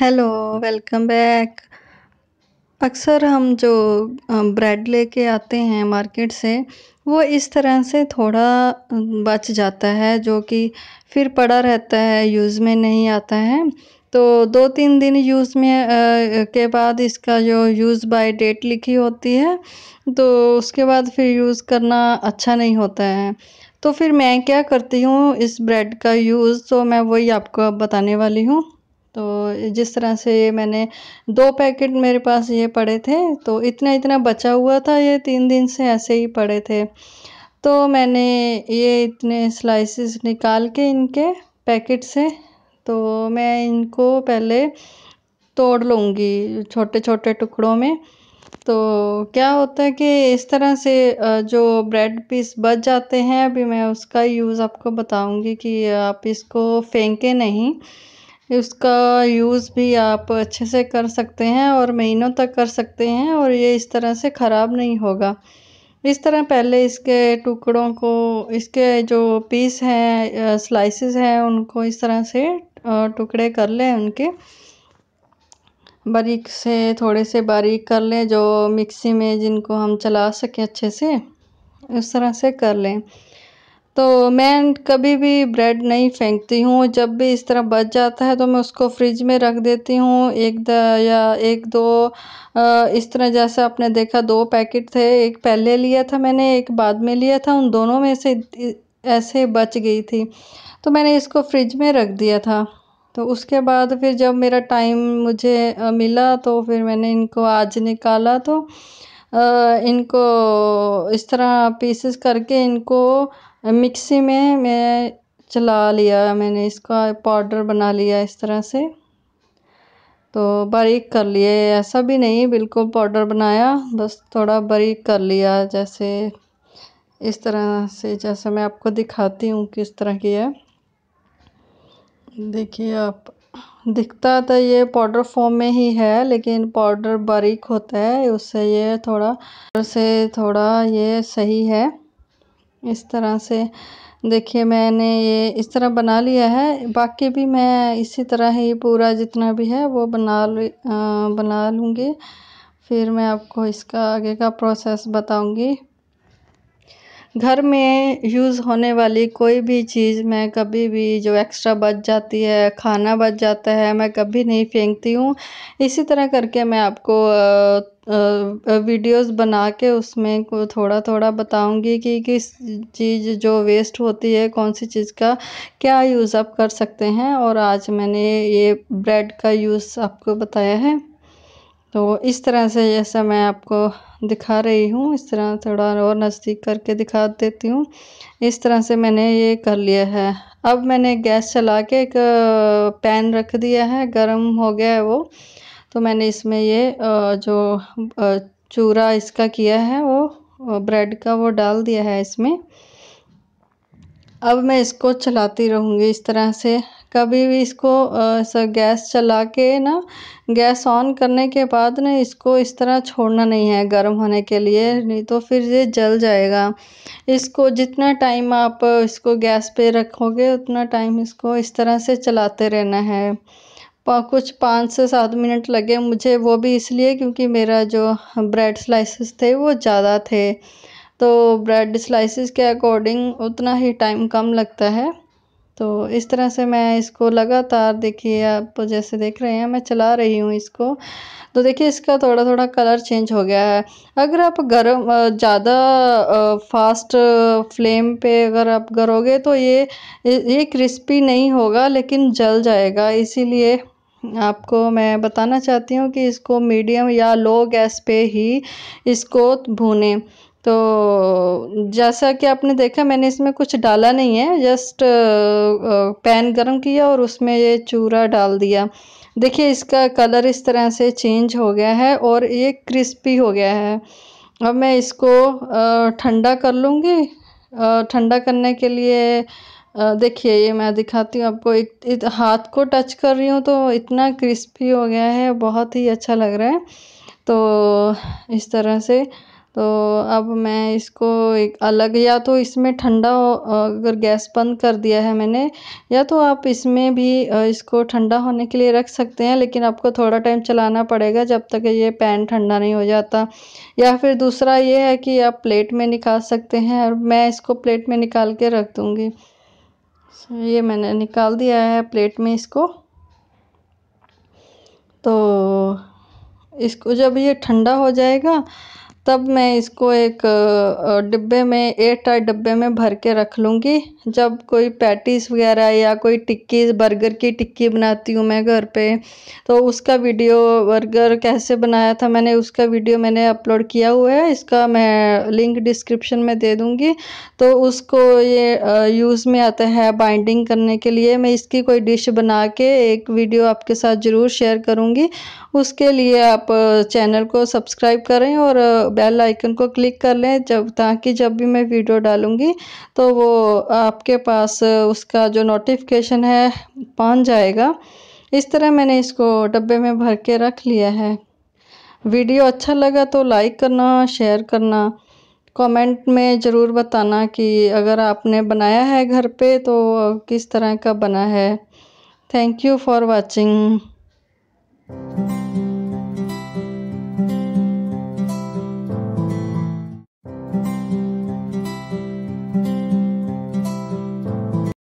hello welcome back अक्सर हम जो ब्रेड लेके आते हैं मार्केट से वो इस तरह से थोड़ा बच जाता है जो कि फिर पड़ा रहता है यूज़ में नहीं आता है तो दो तीन दिन यूज़ में आ, के बाद इसका जो यूज़ बाय डेट लिखी होती है तो उसके बाद फिर यूज़ करना अच्छा नहीं होता है तो फिर मैं क्या करती हूँ इस ब्रेड का यूज़ तो मैं वही आपको बताने वाली हूँ तो जिस तरह से ये मैंने दो पैकेट मेरे पास ये पड़े थे तो इतना इतना बचा हुआ था ये तीन दिन से ऐसे ही पड़े थे तो मैंने ये इतने स्लाइसेस निकाल के इनके पैकेट से तो मैं इनको पहले तोड़ लूँगी छोटे छोटे टुकड़ों में तो क्या होता है कि इस तरह से जो ब्रेड पीस बच जाते हैं अभी मैं उसका यूज़ आपको बताऊँगी कि आप इसको फेंके नहीं इसका यूज़ भी आप अच्छे से कर सकते हैं और महीनों तक कर सकते हैं और ये इस तरह से ख़राब नहीं होगा इस तरह पहले इसके टुकड़ों को इसके जो पीस हैं स्लाइसेस हैं उनको इस तरह से टुकड़े कर लें उनके बारीक से थोड़े से बारीक कर लें जो मिक्सी में जिनको हम चला सकें अच्छे से इस तरह से कर लें तो मैं कभी भी ब्रेड नहीं फेंकती हूँ जब भी इस तरह बच जाता है तो मैं उसको फ्रिज में रख देती हूँ एक द या एक दो इस तरह जैसे आपने देखा दो पैकेट थे एक पहले लिया था मैंने एक बाद में लिया था उन दोनों में से ऐसे बच गई थी तो मैंने इसको फ्रिज में रख दिया था तो उसके बाद फिर जब मेरा टाइम मुझे मिला तो फिर मैंने इनको आज निकाला तो इनको इस तरह पीसेस करके इनको मिक्सी में मैं चला लिया मैंने इसका पाउडर बना लिया इस तरह से तो बारीक कर लिए ऐसा भी नहीं बिल्कुल पाउडर बनाया बस थोड़ा बारीक कर लिया जैसे इस तरह से जैसे मैं आपको दिखाती हूँ किस तरह की है देखिए आप दिखता तो ये पाउडर फॉर्म में ही है लेकिन पाउडर बारीक होता है उससे ये थोड़ा से थोड़ा ये सही है इस तरह से देखिए मैंने ये इस तरह बना लिया है बाकी भी मैं इसी तरह ही पूरा जितना भी है वो बना बना लूँगी फिर मैं आपको इसका आगे का प्रोसेस बताऊँगी घर में यूज़ होने वाली कोई भी चीज़ मैं कभी भी जो एक्स्ट्रा बच जाती है खाना बच जाता है मैं कभी नहीं फेंकती हूँ इसी तरह करके मैं आपको वीडियोस बना के उसमें को थोड़ा थोड़ा बताऊंगी कि किस चीज़ जो वेस्ट होती है कौन सी चीज़ का क्या यूज़ आप कर सकते हैं और आज मैंने ये ब्रेड का यूज़ आपको बताया है तो इस तरह से जैसा मैं आपको दिखा रही हूँ इस तरह थोड़ा और नज़दीक करके दिखा देती हूँ इस तरह से मैंने ये कर लिया है अब मैंने गैस चला के एक पैन रख दिया है गर्म हो गया है वो तो मैंने इसमें ये जो चूरा इसका किया है वो ब्रेड का वो डाल दिया है इसमें अब मैं इसको चलाती रहूँगी इस तरह से कभी भी इसको गैस चला के ना गैस ऑन करने के बाद ना इसको इस तरह छोड़ना नहीं है गर्म होने के लिए नहीं तो फिर ये जल जाएगा इसको जितना टाइम आप इसको गैस पे रखोगे उतना टाइम इसको इस तरह से चलाते रहना है कुछ पाँच से सात मिनट लगे मुझे वो भी इसलिए क्योंकि मेरा जो ब्रेड स्लाइसेस थे वो ज़्यादा थे तो ब्रेड स्लाइसेस के अकॉर्डिंग उतना ही टाइम कम लगता है तो इस तरह से मैं इसको लगातार देखिए आप जैसे देख रहे हैं मैं चला रही हूँ इसको तो देखिए इसका थोड़ा थोड़ा कलर चेंज हो गया है अगर आप गर्म ज़्यादा फास्ट फ्लेम पे अगर आप करोगे तो ये ये क्रिस्पी नहीं होगा लेकिन जल जाएगा इसीलिए आपको मैं बताना चाहती हूँ कि इसको मीडियम या लो गैस पे ही इसको भूनें तो जैसा कि आपने देखा मैंने इसमें कुछ डाला नहीं है जस्ट पैन गरम किया और उसमें ये चूरा डाल दिया देखिए इसका कलर इस तरह से चेंज हो गया है और ये क्रिस्पी हो गया है अब मैं इसको ठंडा कर लूँगी ठंडा करने के लिए देखिए ये मैं दिखाती हूँ आपको एक, एक हाथ को टच कर रही हूँ तो इतना क्रिस्पी हो गया है बहुत ही अच्छा लग रहा है तो इस तरह से तो अब मैं इसको एक अलग या तो इसमें ठंडा अगर गैस बंद कर दिया है मैंने या तो आप इसमें भी इसको ठंडा होने के लिए रख सकते हैं लेकिन आपको थोड़ा टाइम चलाना पड़ेगा जब तक ये पैन ठंडा नहीं हो जाता या फिर दूसरा ये है कि आप प्लेट में निकाल सकते हैं और मैं इसको प्लेट में निकाल के रख दूँगी ये मैंने निकाल दिया है प्लेट में इसको तो इसको जब ये ठंडा हो जाएगा तब मैं इसको एक डिब्बे में एयर टाइट डिब्बे में भर के रख लूँगी जब कोई पैटीज़ वगैरह या कोई टिक्की बर्गर की टिक्की बनाती हूँ मैं घर पे तो उसका वीडियो बर्गर कैसे बनाया था मैंने उसका वीडियो मैंने अपलोड किया हुआ है इसका मैं लिंक डिस्क्रिप्शन में दे दूँगी तो उसको ये यूज़ में आता है बाइंडिंग करने के लिए मैं इसकी कोई डिश बना के एक वीडियो आपके साथ ज़रूर शेयर करूँगी उसके लिए आप चैनल को सब्सक्राइब करें और बेल आइकन को क्लिक कर लें जब ताकि जब भी मैं वीडियो डालूँगी तो वो आपके पास उसका जो नोटिफिकेशन है पहुँच जाएगा इस तरह मैंने इसको डब्बे में भर के रख लिया है वीडियो अच्छा लगा तो लाइक करना शेयर करना कमेंट में ज़रूर बताना कि अगर आपने बनाया है घर पे तो किस तरह का बना है थैंक यू फॉर वाचिंग